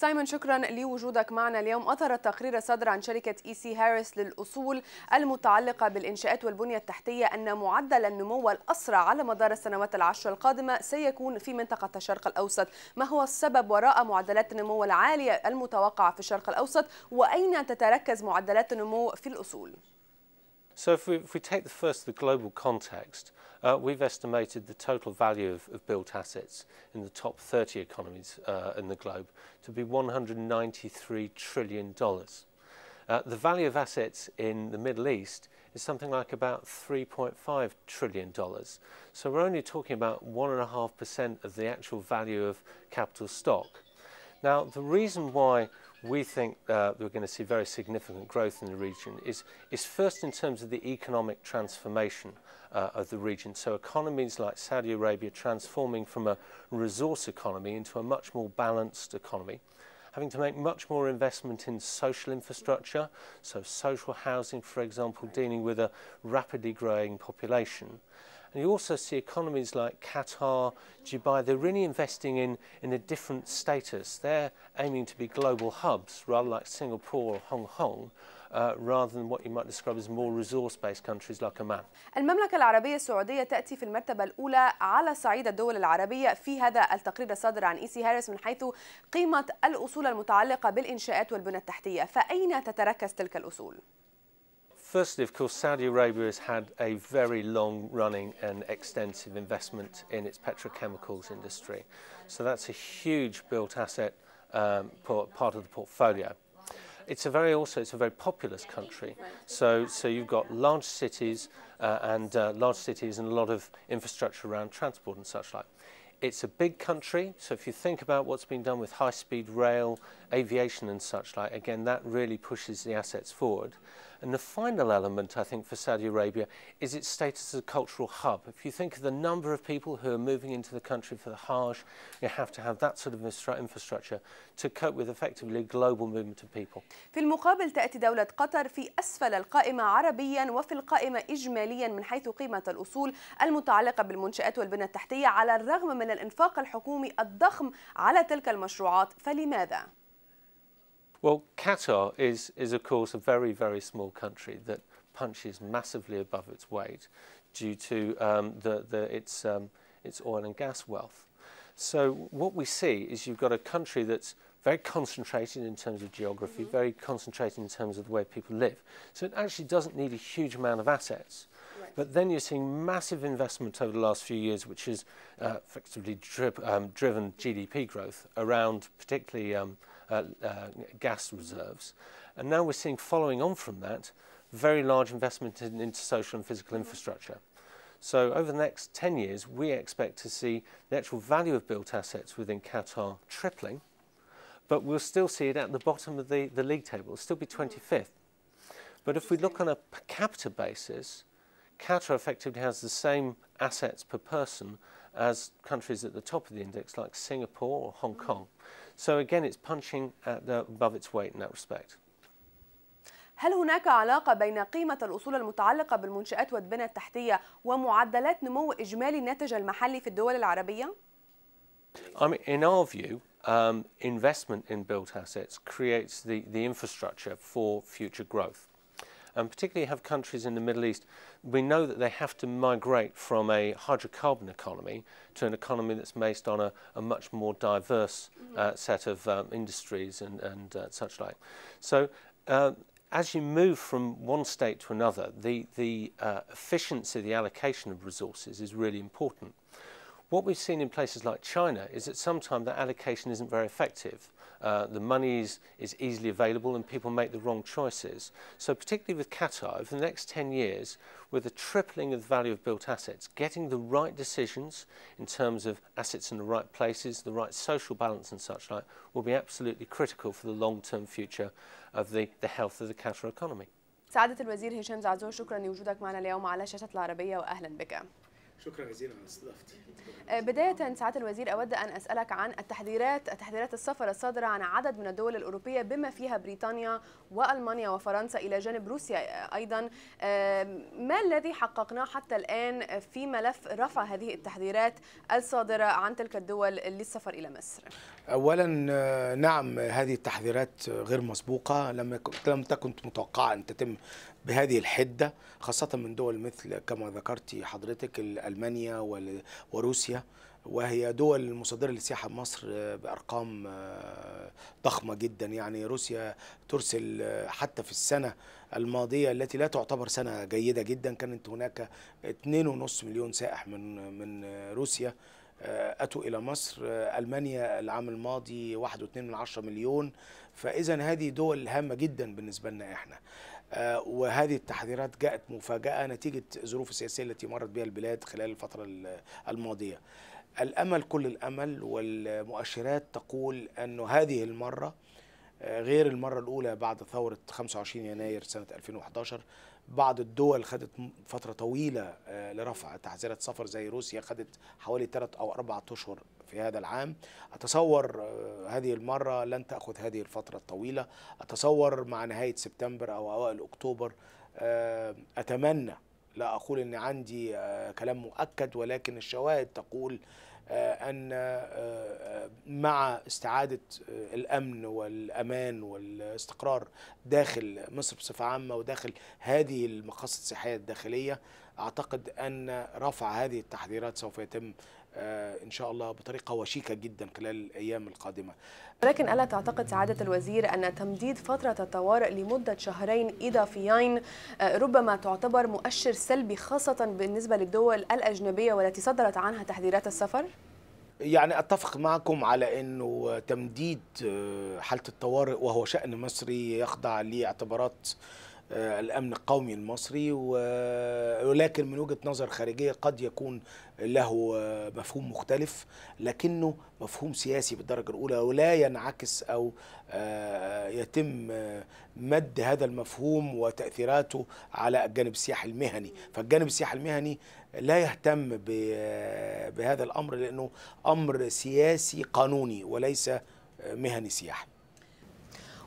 سايمون شكرا لوجودك معنا اليوم أثر التقرير الصادر عن شركة إي سي هاريس للأصول المتعلقة بالإنشاءات والبنية التحتية أن معدل النمو الأسرع على مدار السنوات العشر القادمة سيكون في منطقة الشرق الأوسط ما هو السبب وراء معدلات النمو العالية المتوقعة في الشرق الأوسط وأين تتركز معدلات النمو في الأصول؟ So if we, if we take the first, the global context, uh, we've estimated the total value of, of, built assets in the top 30 economies uh, in the globe to be $193 trillion. Uh, the value of assets in the Middle East is something like about $3.5 trillion. So we're only talking about 1.5% of the actual value of capital stock. Now, the reason why we think we're going to see very significant growth in the region is, is first in terms of the economic transformation uh, of the region. So economies like Saudi Arabia transforming from a resource economy into a much more balanced economy, having to make much more investment in social infrastructure, so social housing, for example, dealing with a rapidly growing population, And you also see economies like Qatar, Dubai, they're really investing in, in a different status. They're aiming to be global hubs, rather like Singapore or Hong Kong. Uh, rather than what you might describe as more resource-based countries like Oman. المملكة العربية السعودية تأتي في المرتبة الأولى على صعيد الدول العربية في هذا التقرير الصادر عن إيسي هاريس من حيث قيمة الأصول المتعلقة بالإنشاءات والبنى التحتية، فأين تتركز تلك الأصول؟ Firstly, of course, Saudi Arabia has had a very long running and extensive investment in its petrochemicals industry. So that's a huge built asset um, part of the portfolio. It's a very also it's a very populous country. So so you've got large cities uh, and uh, large cities and a lot of infrastructure around transport and such like. It's a big country, so if you think about what's been done with high-speed rail aviation and such like, again, that really pushes the assets forward. And the final element, I think, for Saudi Arabia is its status as a cultural hub. If you think of the number of people who are moving into the country for the Hajj, you have to have that sort of infrastructure to cope with effectively global movement of people. في المقابل تأتي دولة قطر في أسفل القائمة عربيا وفي القائمة إجماليا من حيث قيمة الأصول المتعلقة بالمنشآت والبنى التحتية على الرغم من الإنفاق الحكومي الضخم على تلك المشروعات فلماذا؟ Well, Qatar is, is of course a very, very small country that punches massively above its weight due to um, the, the, its, um, its oil and gas wealth. So what we see is you've got a country that's very concentrated in terms of geography, mm -hmm. very concentrated in terms of the way people live. So it actually doesn't need a huge amount of assets. But then you're seeing massive investment over the last few years, which has uh, effectively um, driven GDP growth around particularly um, uh, uh, gas reserves. And now we're seeing, following on from that, very large investment in, into social and physical infrastructure. So over the next 10 years, we expect to see the actual value of built assets within Qatar tripling, but we'll still see it at the bottom of the, the league table. It'll still be 25th. But if we look on a per capita basis, Qatar effectively has the same assets per person as countries at the top of the index like Singapore or Hong Kong. So again, it's punching the, above its weight in that respect. هل هناك علاقة بين قيمة الأصول المتعلقة بالمنشآت والبنى التحتية ومعدلات نمو إجمالي الناتج المحلي في الدول العربية؟ I mean, in our view, um, investment in built assets creates the, the infrastructure for future growth and particularly have countries in the Middle East, we know that they have to migrate from a hydrocarbon economy to an economy that's based on a, a much more diverse mm-hmm. uh, set of um, industries and, and uh, such like. So uh, as you move from one state to another, the, the uh, efficiency, the allocation of resources is really important. What we've seen in places like China is that sometimes that allocation isn't very effective. Uh, the money is, is easily available and people make the wrong choices. So particularly with Qatar, over the next 10 years, with a tripling of the value of built assets, getting the right decisions in terms of assets in the right places, the right social balance and such like, will be absolutely critical for the long-term future of the, the health of the Qatar economy. سعادة الوزير هشام زعزور شكرا لوجودك معنا اليوم على شاشة العربية وأهلا بك شكرا جزيلا على استضافتي آه، بداية سعادة الوزير أود أن أسألك عن التحذيرات تحذيرات السفر الصادرة عن عدد من الدول الأوروبية بما فيها بريطانيا وألمانيا وفرنسا إلى جانب روسيا أيضا آه، ما الذي حققناه حتى الآن في ملف رفع هذه التحذيرات الصادرة عن تلك الدول للسفر إلى مصر أولا آه، نعم هذه التحذيرات غير مسبوقة لم لم تكن متوقعة أن تتم بهذه الحدة خاصة من دول مثل كما ذكرت حضرتك ألمانيا وروسيا وهي دول مصدرة للسياحة بمصر آه، بأرقام آه، ضخمة جدا يعني روسيا ترسل آه، حتى في السنة الماضية التي لا تعتبر سنة جيدة جدا كانت هناك 2.5 مليون سائح من من روسيا أتوا إلى مصر ألمانيا العام الماضي 1.2 مليون فإذا هذه دول هامة جدا بالنسبة لنا إحنا آه، وهذه التحذيرات جاءت مفاجأة نتيجة الظروف السياسية التي مرت بها البلاد خلال الفترة الماضية الأمل كل الأمل والمؤشرات تقول أن هذه المرة آه، غير المرة الأولى بعد ثورة 25 يناير سنة 2011 بعض الدول خدت فتره طويله آه، لرفع تحذيرات سفر زي روسيا خدت حوالي 3 او 4 اشهر في هذا العام اتصور آه، هذه المره لن تاخذ هذه الفتره الطويله اتصور مع نهايه سبتمبر او اوائل اكتوبر آه، اتمنى لا اقول ان عندي كلام مؤكد ولكن الشواهد تقول ان مع استعادة آه، الأمن والأمان والاستقرار داخل مصر بصفة عامة وداخل هذه المقاصد السياحية الداخلية أعتقد أن رفع هذه التحذيرات سوف يتم آه، إن شاء الله بطريقة وشيكة جدا خلال الأيام القادمة ولكن ألا تعتقد سعادة الوزير أن تمديد فترة الطوارئ لمدة شهرين إضافيين آه، ربما تعتبر مؤشر سلبي خاصة بالنسبة للدول الأجنبية والتي صدرت عنها تحذيرات السفر؟ يعني اتفق معكم على انه تمديد آه، حاله الطوارئ وهو شان مصري يخضع لاعتبارات آه، الامن القومي المصري ولكن من وجهه نظر خارجيه قد يكون له آه، مفهوم مختلف لكنه مفهوم سياسي بالدرجه الاولى ولا ينعكس او آه، يتم مد هذا المفهوم وتاثيراته على الجانب السياحي المهني فالجانب السياحي المهني لا يهتم بهذا الامر لانه امر سياسي قانوني وليس مهني سياحي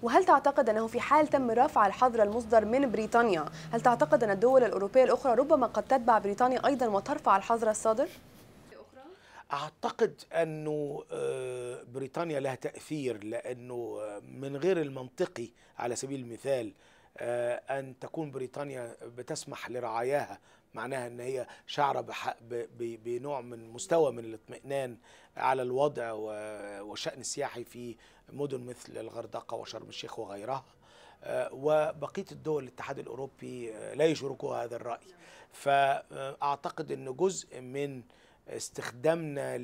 وهل تعتقد أنه في حال تم رفع الحظر المصدر من بريطانيا هل تعتقد أن الدول الأوروبية الأخرى ربما قد تتبع بريطانيا أيضا وترفع الحظر الصادر؟ اعتقد انه آه، بريطانيا لها تاثير لانه آه، من غير المنطقي على سبيل المثال آه، ان تكون بريطانيا بتسمح لرعاياها معناها ان هي شعره بنوع من مستوى من الاطمئنان على الوضع والشان السياحي في مدن مثل الغردقه وشرم الشيخ وغيرها آه، وبقيه الدول الاتحاد الاوروبي آه، لا يشركوا هذا الراي فاعتقد ان جزء من استخدامنا آه،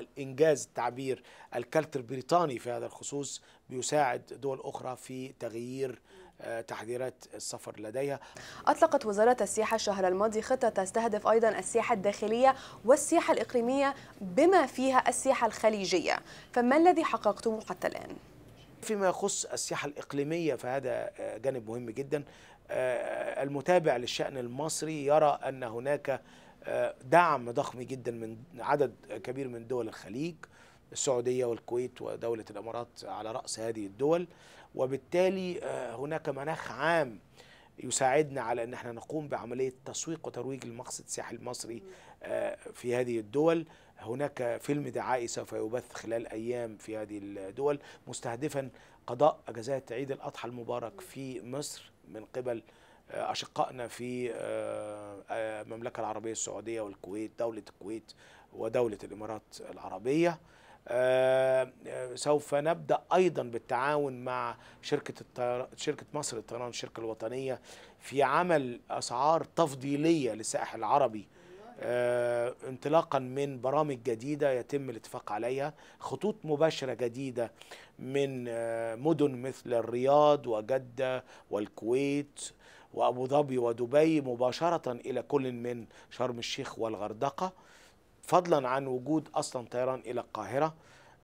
لإنجاز التعبير الكالتر البريطاني في هذا الخصوص بيساعد دول أخرى في تغيير تحذيرات السفر لديها أطلقت وزارة السياحة الشهر الماضي خطة تستهدف أيضا السياحة الداخلية والسياحة الإقليمية بما فيها السياحة الخليجية فما الذي حققتموه حتى الآن؟ فيما يخص السياحة الإقليمية فهذا جانب مهم جدا المتابع للشأن المصري يرى أن هناك دعم ضخم جدا من عدد كبير من دول الخليج السعودية والكويت ودولة الإمارات على رأس هذه الدول وبالتالي آه، هناك مناخ عام يساعدنا على ان احنا نقوم بعمليه تسويق وترويج المقصد السياحي المصري آه، في هذه الدول هناك فيلم دعائي سوف يبث خلال ايام في هذه الدول مستهدفا قضاء اجازات عيد الاضحى المبارك في مصر من قبل آه، اشقائنا في المملكه العربيه السعوديه والكويت دوله الكويت ودوله الامارات العربيه آه، سوف نبدا ايضا بالتعاون مع شركه الطيران شركه مصر للطيران الشركه الوطنيه في عمل اسعار تفضيليه للسائح العربي آه، انطلاقا من برامج جديدة يتم الاتفاق عليها خطوط مباشرة جديدة من آه، مدن مثل الرياض وجدة والكويت وأبو ظبي ودبي مباشرة إلى كل من شرم الشيخ والغردقة فضلا عن وجود اصلا طيران الى القاهره